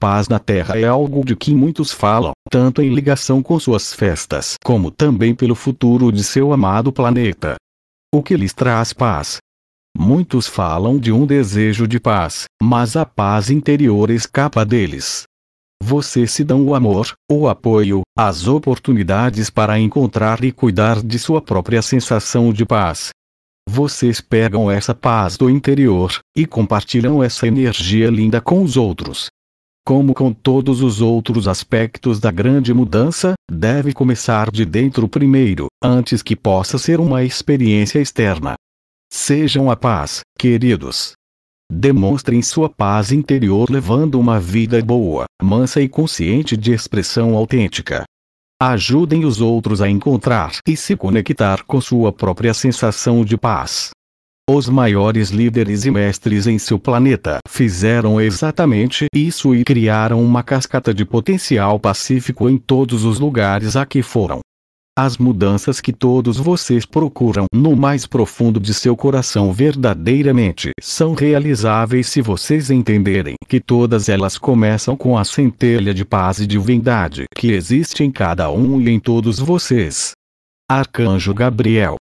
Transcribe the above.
Paz na Terra é algo de que muitos falam, tanto em ligação com suas festas como também pelo futuro de seu amado planeta. O que lhes traz paz? Muitos falam de um desejo de paz, mas a paz interior escapa deles. Vocês se dão o amor, o apoio, as oportunidades para encontrar e cuidar de sua própria sensação de paz. Vocês pegam essa paz do interior e compartilham essa energia linda com os outros, como com todos os outros aspectos da grande mudança, deve começar de dentro primeiro, antes que possa ser uma experiência externa. Sejam a paz, queridos. Demonstrem sua paz interior levando uma vida boa, mansa e consciente de expressão autêntica. Ajudem os outros a encontrar e se conectar com sua própria sensação de paz. Os maiores líderes e mestres em seu planeta fizeram exatamente isso e criaram uma cascata de potencial pacífico em todos os lugares a que foram. As mudanças que todos vocês procuram no mais profundo de seu coração verdadeiramente são realizáveis se vocês entenderem que todas elas começam com a centelha de paz e divindade que existe em cada um e em todos vocês. Arcanjo Gabriel